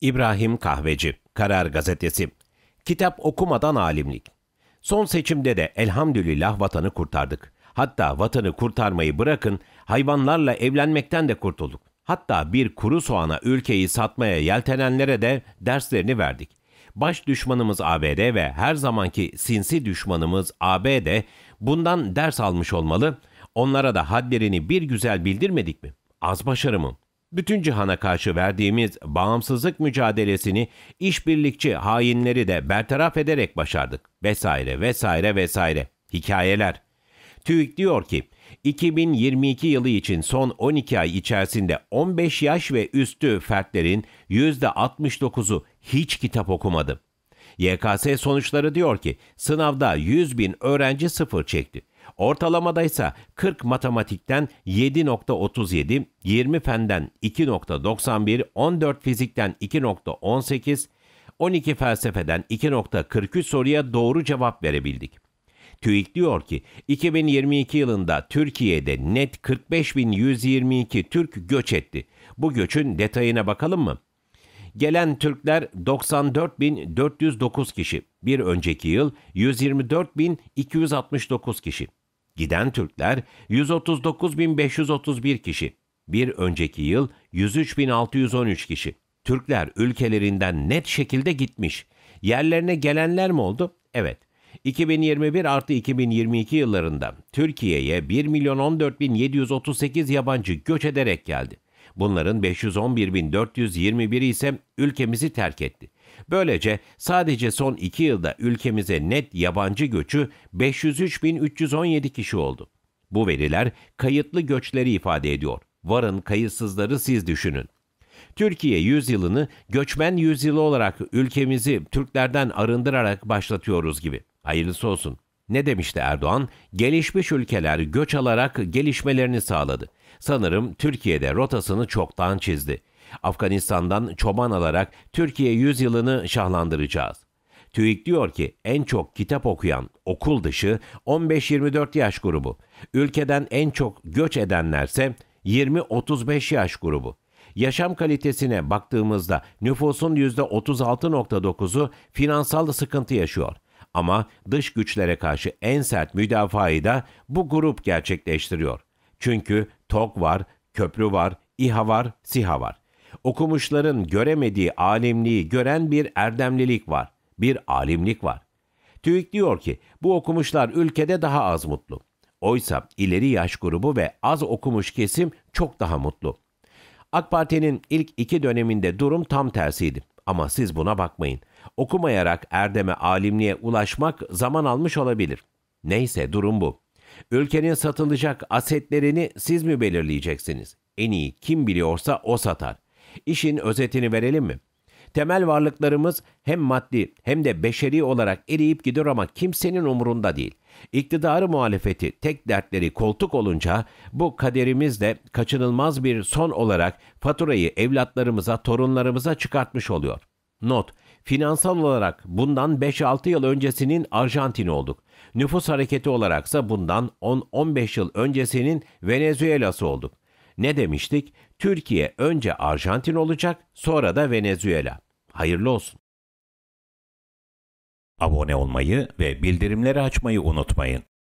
İbrahim Kahveci, Karar Gazetesi. Kitap okumadan alimlik. Son seçimde de elhamdülillah vatanı kurtardık. Hatta vatanı kurtarmayı bırakın, hayvanlarla evlenmekten de kurtulduk. Hatta bir kuru soğana ülkeyi satmaya yeltenenlere de derslerini verdik. Baş düşmanımız ABD ve her zamanki sinsi düşmanımız ABD bundan ders almış olmalı. Onlara da hadlerini bir güzel bildirmedik mi? Az başarı mı? bütün cihana karşı verdiğimiz bağımsızlık mücadelesini işbirlikçi hainleri de bertaraf ederek başardık vesaire vesaire vesaire. Hikayeler. TÜİK diyor ki 2022 yılı için son 12 ay içerisinde 15 yaş ve üstü fertlerin %69'u hiç kitap okumadı. YKS sonuçları diyor ki sınavda 100 bin öğrenci sıfır çekti. Ortalamada ise 40 matematikten 7.37, 20 fenden 2.91, 14 fizikten 2.18, 12 felsefeden 2.43 soruya doğru cevap verebildik. TÜİK diyor ki 2022 yılında Türkiye'de net 45.122 Türk göç etti. Bu göçün detayına bakalım mı? Gelen Türkler 94.409 kişi. Bir önceki yıl 124.269 kişi. Giden Türkler 139.531 kişi. Bir önceki yıl 103.613 kişi. Türkler ülkelerinden net şekilde gitmiş. Yerlerine gelenler mi oldu? Evet. 2021 artı 2022 yıllarında Türkiye'ye 1 milyon 14.738 yabancı göç ederek geldi. Bunların 511.421'i ise ülkemizi terk etti. Böylece sadece son 2 yılda ülkemize net yabancı göçü 503.317 kişi oldu. Bu veriler kayıtlı göçleri ifade ediyor. Varın kayıtsızları siz düşünün. Türkiye yüzyılını göçmen yüzyılı olarak ülkemizi Türklerden arındırarak başlatıyoruz gibi. Hayırlısı olsun. Ne demişti Erdoğan? Gelişmiş ülkeler göç alarak gelişmelerini sağladı. Sanırım Türkiye'de rotasını çoktan çizdi. Afganistan'dan çoban alarak Türkiye yüzyılını şahlandıracağız. TÜİK diyor ki en çok kitap okuyan okul dışı 15-24 yaş grubu. Ülkeden en çok göç edenlerse 20-35 yaş grubu. Yaşam kalitesine baktığımızda nüfusun %36.9'u finansal sıkıntı yaşıyor. Ama dış güçlere karşı en sert müdafayı da bu grup gerçekleştiriyor. Çünkü TOK var, köprü var, İHA var, SİHA var. Okumuşların göremediği alimliği gören bir erdemlilik var, bir alimlik var. TÜİK diyor ki bu okumuşlar ülkede daha az mutlu. Oysa ileri yaş grubu ve az okumuş kesim çok daha mutlu. AK Parti'nin ilk iki döneminde durum tam tersiydi. Ama siz buna bakmayın. Okumayarak erdeme alimliğe ulaşmak zaman almış olabilir. Neyse durum bu. Ülkenin satılacak asetlerini siz mi belirleyeceksiniz? En iyi kim biliyorsa o satar. İşin özetini verelim mi? Temel varlıklarımız hem maddi hem de beşeri olarak eriyip gidiyor ama kimsenin umurunda değil. İktidarı muhalefeti tek dertleri koltuk olunca bu kaderimizde kaçınılmaz bir son olarak faturayı evlatlarımıza, torunlarımıza çıkartmış oluyor. Not: Finansal olarak bundan 5-6 yıl öncesinin Arjantin olduk. Nüfus hareketi olaraksa bundan 10-15 yıl öncesinin Venezuela'sı olduk. Ne demiştik? Türkiye önce Arjantin olacak, sonra da Venezuela. Hayırlı olsun. Abone olmayı ve bildirimleri açmayı unutmayın.